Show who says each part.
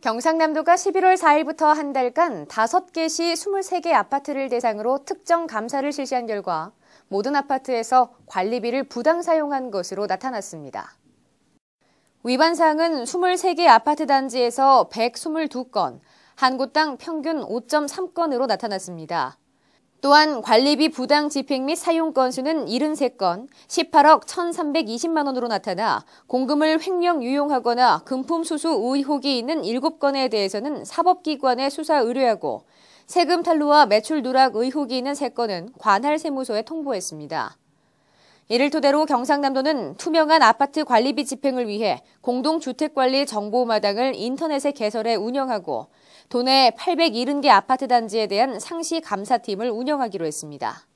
Speaker 1: 경상남도가 11월 4일부터 한 달간 5개 시 23개 아파트를 대상으로 특정 감사를 실시한 결과 모든 아파트에서 관리비를 부당 사용한 것으로 나타났습니다. 위반 사항은 23개 아파트 단지에서 122건, 한 곳당 평균 5.3건으로 나타났습니다. 또한 관리비 부당 집행 및 사용 건수는 73건, 18억 1,320만 원으로 나타나 공금을 횡령 유용하거나 금품 수수 의혹이 있는 7건에 대해서는 사법기관에 수사 의뢰하고 세금 탈루와 매출 누락 의혹이 있는 3건은 관할 세무소에 통보했습니다. 이를 토대로 경상남도는 투명한 아파트 관리비 집행을 위해 공동주택관리 정보마당을 인터넷에 개설해 운영하고 도내 870개 아파트 단지에 대한 상시 감사팀을 운영하기로 했습니다.